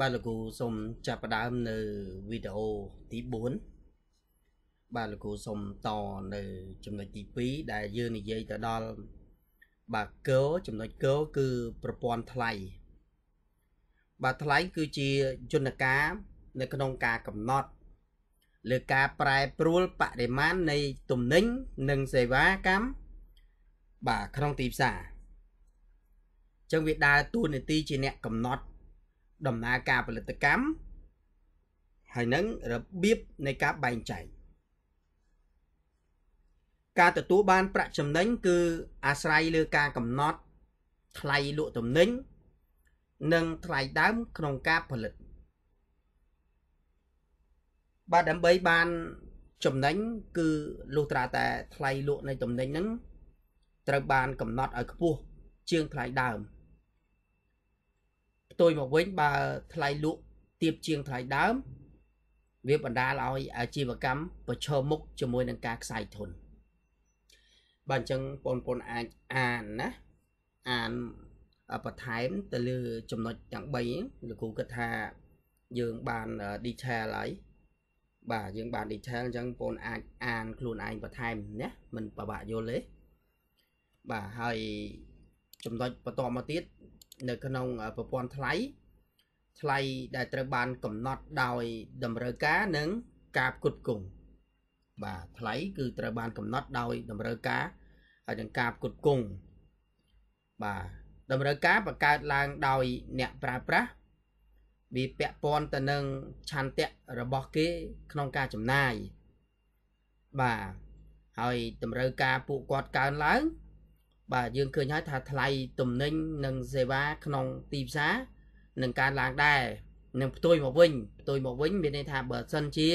បាទលោកគ្រូសូមចាប់ផ្ដើមនៅវីដេអូទី4បាទលោកគ្រូសូមតនៅ ចំណុចទី2ដែលយើងនិយាយទៅដល់បាទកោចំណុចកោគឺប្រព័ន្ធថ្លៃបាទថ្លៃគឺជាយន្តការនៅក្នុងការកំណត់លើការប្រែប្រួលបរិមាណនៃទំនិញនិងសេវាកម្មបាទក្នុងទីផ្សារចឹងវាដើរតួនាទីជាអ្នកកំណត់ដំណើរការផលិតកម្មហើយនឹងរបៀបនៃការបែងចែកការទទួលបានប្រាក់ចំណេញគឺអាស្រ័យលើការកំណត់ថ្លៃលក់ទំនិញនិងថ្លៃដើមក្នុងការផលិត បាទដើម្បីបានចំណេញគឺលុះត្រាតែថ្លៃលក់នៃទំនិញហ្នឹងត្រូវបានកំណត់ឲ្យខ្ពស់ជាងថ្លៃដើម។ទុយមកវិញបើថ្លៃលក់ទាបជាងថ្លៃដើមវាបណ្ដាលឲ្យអាជីវកម្មប្រឈមមុខជាមួយនឹងការខ្សែធនបាទអញ្ចឹងបងប្អូនអាចអានណាអានបន្ថែមទៅលើចំណុចទាំង3លោកគ្រូគាត់ថាយើងបាន detail ហើយបាទយើងបាន detail អញ្ចឹងបងអាចអានខ្លួនឯងបន្ថែមណាមិនពិបាកយល់ទេបាទហើយចំណុចបន្តមកទៀតនៅក្នុងប្រព័ន្ធថ្លៃថ្លៃដែលត្រូវបានកំណត់ដោយតម្រូវការនិងការផ្គត់ផ្គង់បាទថ្លៃគឺ ត្រូវបានកំណត់ដោយ តម្រូវការ ហើយនឹងការផ្គត់ផ្គង់បាទតម្រូវការបង្កើតឡើងដោយអ្នកប្រើប្រាស់វាពាក់ព័ន្ធទៅនឹងឆន្ទៈរបស់គេក្នុងការចំណាយបាទហើយតម្រូវការពួកគាត់កើនឡើងបាទយើងឃើញហើយថាថ្លៃទំនិញ និងសេវាក្នុងទីផ្សារនឹងកើនឡើងដែរនឹងផ្ទុយមកវិញផ្ទុយមកវិញ មានន័យថាបើសិនជា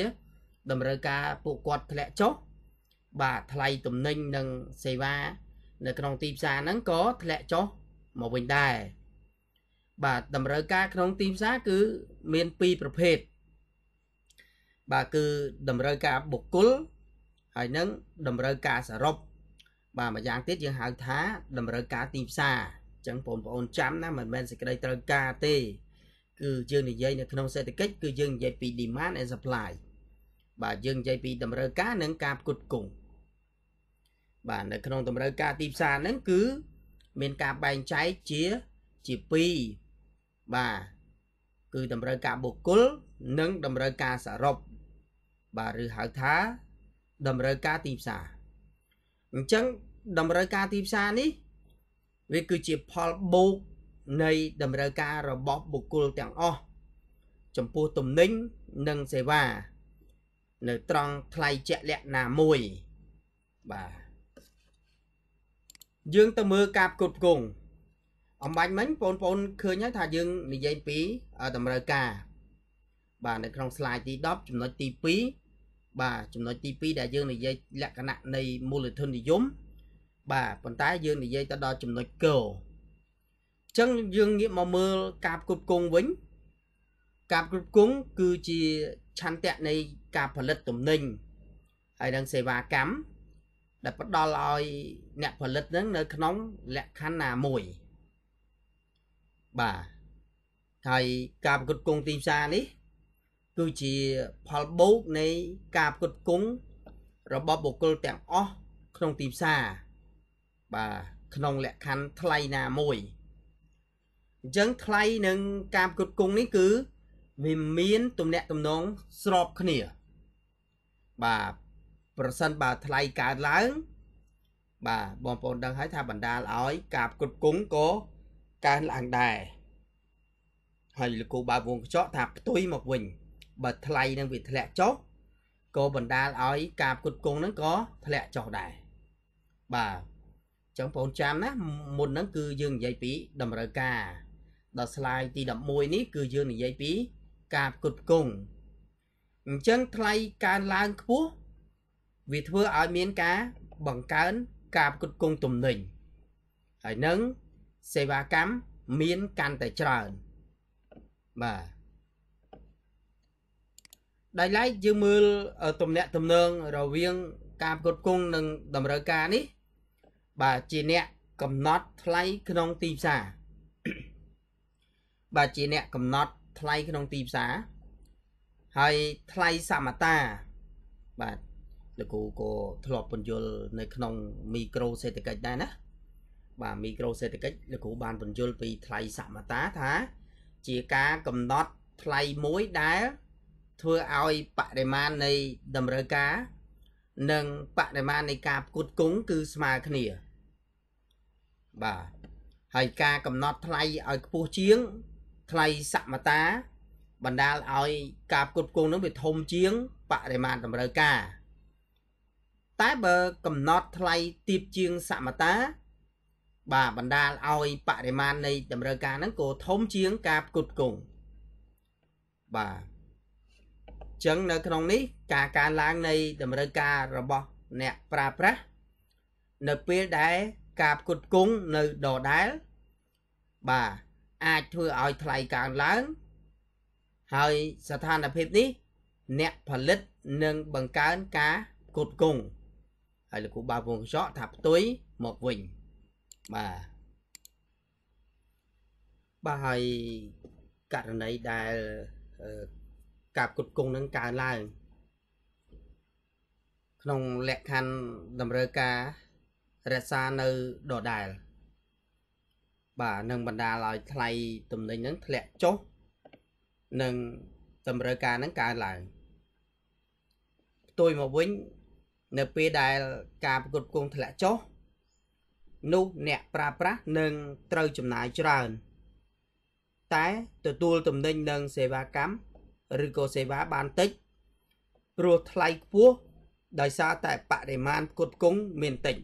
តម្រូវការពួកគាត់ធ្លាក់ចុះបាទថ្លៃទំនិញនិងសេវា នៅ ក្នុងទីផ្សារហ្នឹងក៏ធ្លាក់ចុះមកវិញដែរបាទតម្រូវការក្នុងទីផ្សារគឺមាន2ប្រភេទបាទគឺតម្រូវការបុគ្គលហើយនឹងតម្រូវការសរុបបាទមួយយ៉ាងទៀតយើងហៅថា តម្រូវការទីផ្សារអញ្ចឹងបងប្អូនចាំណាមិនមែនសេចក្តីត្រូវការទេគឺយើងនិយាយនៅក្នុងសេដ្ឋកិច្ចគឺយើងនិយាយពី demand and supply បាទយើងនិយាយពីតម្រូវការនិងការផ្គត់ផ្គង់បាទនៅក្នុងតម្រូវការទីផ្សារហ្នឹងគឺមានការបែងចែកជាជា2បាទគឺតម្រូវការបុគ្គលនិងតម្រូវការសរុបបាទឬហៅថាតម្រូវការទីផ្សារអញ្ចឹងតម្រូវការទីផ្សារនេះវាគឺជាផលបូកនៃតម្រូវការរបស់បុគ្គលទាំងអស់ចំពោះទំនិញនិងសេវា នៅត្រង់ថ្លៃជាក់លាក់ណាមួយបាទយើងទៅមើលការផ្គត់ផ្គង់អំបញ្ញមិញបងប្អូនឃើញហើយថាយើង និយាយពីតម្រូវការបាទនៅក្នុង slide ទី10ចំណុចទី2បាទចំណុចទី2ដែលយើងនិយាយលក្ខណៈនៃមូលធននិយមបាទប៉ុន្តែយើងនិយាយទៅដល់ចំណុចកអញ្ចឹងយើងងាកមកមើលការគ្រប់គងវិញការគ្រប់គងគឺជាឆន្ទៈនៃការផលិតទំនិញហើយនឹងសេវាកម្មដែលផ្ដល់ឲ្យអ្នកផលិតនឹងនៅក្នុងលក្ខណ្ឌណាមួយបាទហើយការគ្រប់គងទីផ្សារនេះគឺជាផលបូកនៃការផ្គត់ផ្គង់របស់បុគ្គលទាំងអស់ក្នុងទីផ្សារបាទក្នុងលក្ខខណ្ឌថ្លៃណាមួយអញ្ចឹងថ្លៃនិងការផ្គត់ផ្គង់នេះគឺវាមានទំនាក់ទំនងស្របគ្នា បាទប្រសិនបើថ្លៃកើតឡើង បាទបងប្អូនដឹងហើយថាបណ្ដាលឲ្យ ការផ្គត់ផ្គង់ក៏កើនឡើងដែរហើយលោកគូបើវងកញ្ចក់ថាផ្ទុយមកវិញបើថ្លៃនឹងវាធ្លាក់ចុះក៏បណ្ដាលឲ្យការផ្គត់ផ្គង់ហ្នឹងក៏ធ្លាក់ចុះដែរបាទអញ្ចឹងបងចាំណាមុនហ្នឹង គឺយើងនិយាយពីតម្រូវការដល់ស្លាយទី11នេះគឺយើងនិយាយពីការផ្គត់ផ្គង់អញ្ចឹងថ្លៃកើនឡើងខ្ពស់វាធ្វើឲ្យមានការបង្កើនការផ្គត់ផ្គង់ទំនិញ ហើយនឹងសេវាកម្មមានកាន់តែច្រើនបាទដោយឡែកយើងមើលទំនាក់ទំនងរវាងការផ្គត់ផ្គង់និង តម្រូវការនេះ បាទជាអ្នកកំណត់ថ្លៃក្នុងទីផ្សារបាទជាអ្នកកំណត់ថ្លៃក្នុងទីផ្សារហើយថ្លៃសមតា បាទលោកគ្រូក៏ធ្លាប់ពន្យល់នៅក្នុងមីក្រូសេដ្ឋកិច្ចដែរណាបាទមីក្រូសេដ្ឋកិច្ចលោកគ្រូបានពន្យល់ពីថ្លៃសមតាថា ជាការកំណត់ថ្លៃមួយដែលធ្វើឲ្យបរិមាណនៃតម្រូវការ និងបរិមាណនៃការផ្គត់ផ្គង់គឺស្មើគ្នា បាទហើយការកំណត់ថ្លៃឲ្យខ្ពស់ជាង ថ្លៃសមតា បណ្ដាលឲ្យការផ្គត់ផ្គង់នឹងវាធំជាងបរិមាណតម្រូវការ តែបើកំណត់ថ្លៃទៀបជាងសមតា បាទបណ្ដាលឲ្យបរិមាណនៃ តម្រូវការហ្នឹងក៏ធំជាងការផ្គត់ផ្គង់បាទចឹងនៅក្នុងនេះការកើនឡើងនៃ តម្រូវការរបស់ អ្នកប្រើប្រាស់នៅពេលដែលការផ្គត់ផ្គង់នៅដដែលបាទអាចធ្វើឲ្យថ្លៃកើនឡើង ហើយស្ថានភាពនេះអ្នកផលិតនឹងបង្កើនការផ្គត់ផ្គង់ហើយលោកគ្រូបើវងកញ្ចក់ថាផ្ទុយមកវិញបាទបាទហើយករណីដែលការផ្គត់ផ្គង់នឹងកើនឡើង ក្នុងលក្ខខណ្ឌតម្រូវការរក្សានៅដដែល បាទនឹងបណ្ដាលឲ្យថ្លៃទំនិញនឹងធ្លាក់ចុះនិងតម្រូវការនឹងកើនឡើងផ្ទុយមកវិញ នៅពេលដែលការប្រកួតគងធ្លាក់ចុះនោះអ្នកប្រើប្រាស់នឹងត្រូវចំណាយច្រើន តែទទួលទំនិញនិងសេវាកម្មឬក៏សេវាបានតិចព្រោះថ្លៃខ្ពស់ដោយសារតែបរិមាណផ្គត់ផ្គង់មានតិច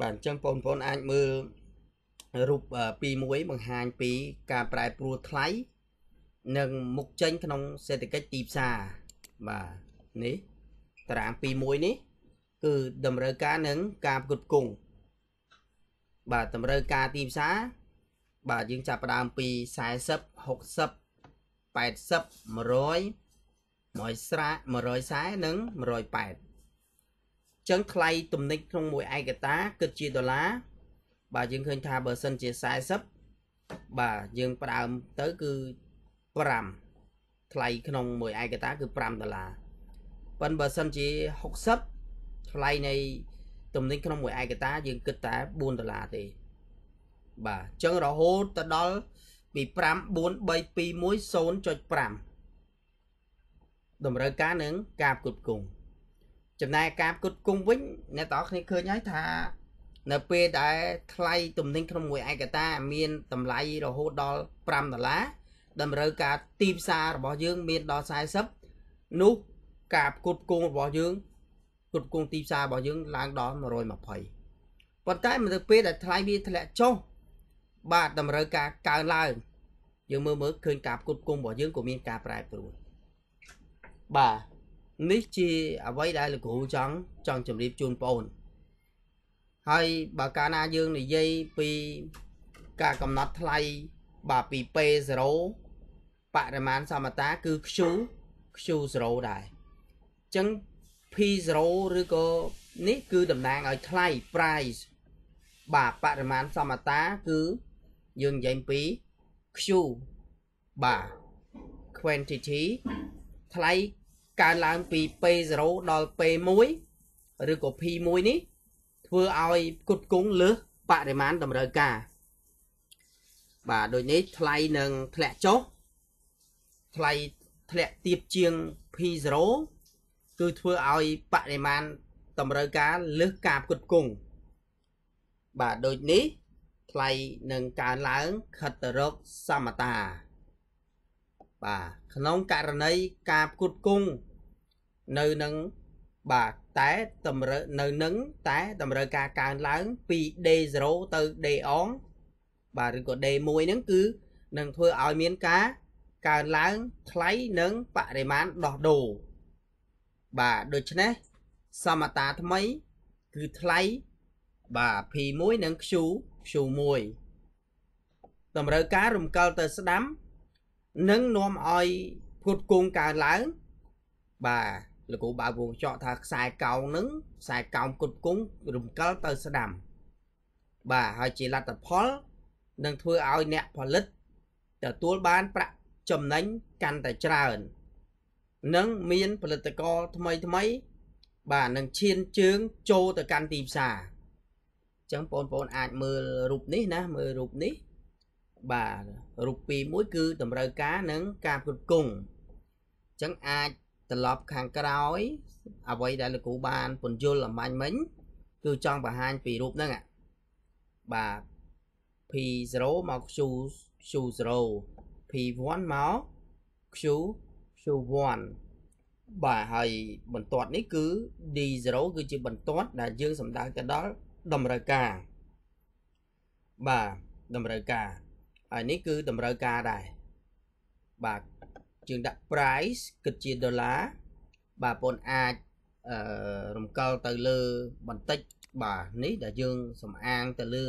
បាទអញ្ចឹងបងប្អូនអាចមើលរូបទី1បង្ហាញពី ការប្រែប្រួលថ្លៃនិង មុខចេញក្នុងសេដ្ឋកិច្ចទីផ្សារបាទនេះតារាងទី1នេះ គឺតម្រូវការនិងការផ្គត់ផ្គង់បាទតម្រូវការទីផ្សារបាទយើងចាប់ផ្ដើមពី40 60 80 100 140និង180អញ្ចឹងថ្លៃទំនិចក្នុងមួយឯកតាគិតជាដុល្លារបាទយើងឃើញថាបើសិនជា40បាទយើងផ្ដើមទៅគឺ5ថ្លៃក្នុងមួយឯកតា គឺ5ដុល្លារប៉ុន្តែបើសិនជា60ថ្លៃនៃទំនិញក្នុងមួយឯកតាយើងគិតតែ4ដុល្លារទេបាទអញ្ចឹងរហូតទៅដល់ពី54321.5តម្រូវការនឹងការផ្គត់ផ្គង់ចំណែកការផ្គត់ផ្គង់វិញ អ្នកទាំងអស់គ្នាឃើញហើយថា នៅពេលដែលថ្លៃទំនិញក្នុងមួយឯកតា មាន តម្លៃរហូតដល់5ដុល្លារតម្រូវការទីផ្សាររបស់យើង មានដល់40នោះការផ្គត់ផ្គង់របស់យើងផ្គត់ផ្គង់ទីផ្សាររបស់យើងឡើងដល់120ប៉ុន្តែនៅពេលដែលថ្លៃវាធ្លាក់ចុះបាទតម្រូវការកើនឡើងយើងមើលមើលឃើញការផ្គត់ផ្គង់របស់យើងក៏មាន ការប្រែប្រួលបាទនេះជាអ្វីដែលលោកគ្រូចង់ចង់ជម្រាបជូនបងប្អូនហើយបើកាលណាយើងនិយាយពីការកំណត់ថ្លៃបាទពី P0 បរិមាណសមតាគឺ Q Q0 ដែរអញ្ចឹង P0 ឬក៏នេះគឺតំណាងឲ្យថ្លៃ price បាទបរិមាណសមតាគឺយើងនិយាយពី Q បាទ quantity ថ្លៃកើនឡើងពី P0 ដល់ P1 ឬក៏ P1 នេះ ធ្វើឲ្យគុតគង់លើសបរិមាណតម្រូវការបាទដូចនេះ ថ្លៃនឹងធ្លាក់ចុះថ្លៃធ្លាក់ទាបជាង P0 គឺធ្វើឲ្យបរិមាណតម្រូវការ លើសការផ្គត់ផ្គង់បាទដូចនេះថ្លៃនឹងកើនឡើងខិតទៅរកសមតា បាទក្នុងករណីការផ្គត់ផ្គង់នៅនឹងបាទតែតម្រូវនៅនឹងតែតម្រូវការកើនឡើង ពី D0 ទៅ D អងបាទឬក៏ D1 ហ្នឹងគឺនឹងធ្វើឲ្យមានការកើនឡើងថ្លៃនិងបរិមាណដោះដូរបាទដូច្នេះសមតាថ្មី គឺថ្លៃបាទ P1 និង Q Q1 តម្រូវការរំកិលទៅស្ដាំនិងនាំឲ្យផ្គត់ផ្គង់កើនឡើង បាទលោកគ្រូបើវងចកថាខ្សែកោងនឹងខ្សែកោងផ្គត់ផ្គង់រំកិលទៅស្ដាំ បាទហើយជាលទ្ធផលនឹងធ្វើឲ្យអ្នកផលិតទទួលបានប្រាក់ចំណេញកាន់តែច្រើននិងមានផលិតករថ្មីថ្មី បាទនឹងឈាន ជើងចូលទៅកាន់ទីផ្សារចឹងបងប្អូនអាចមើលរូបនេះណាមើលរូបនេះបាទរូបទី1គឺតម្រូវការនិងការគ្រប់គងចឹងអាចត្រឡប់ខាងក្រោយអ្វីដែលលោកគ្រូបានពន្យល់អំបញ្ញមិញគឺចង់បង្ហាញពីរូបហ្នឹងបាទ P0 មក Q Q0 P1 មក Q Q1 បាទហើយបន្ទាត់នេះគឺ D0 គឺជាបន្ទាត់ដែលយើងសម្ដៅទៅដល់តម្រូវការបាទតម្រូវការហើយនេះគឺតម្រូវការដែរបាទយើងដាក់ price គិតជាដុល្លារបាទបងអាចអឺរំកិលទៅលើបន្តិច បាទនេះដែលយើង សំអាងទៅលើ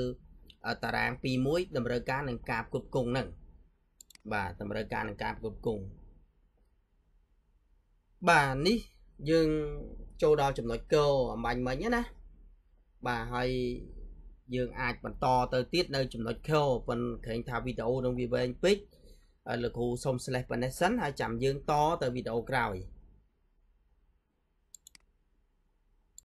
តារាងទី1តម្រូវការនឹងការគ្រប់គងហ្នឹងបាទតម្រូវការនឹងការគ្រប់គងបាទនេះយើងចូលដល់ចំណុចកអអំបញ្ញមិញណាបាទហើយយើងអាចបន្តទៅទៀតនៅចំណុចខោប៉ុន្តែឃើញថាវីដេអូនឹងវាវែងពេកលោកគ្រូសូមស្លេះប៉ុណ្ណេះសិនហើយចាំយើងតទៅវីដេអូក្រោយ។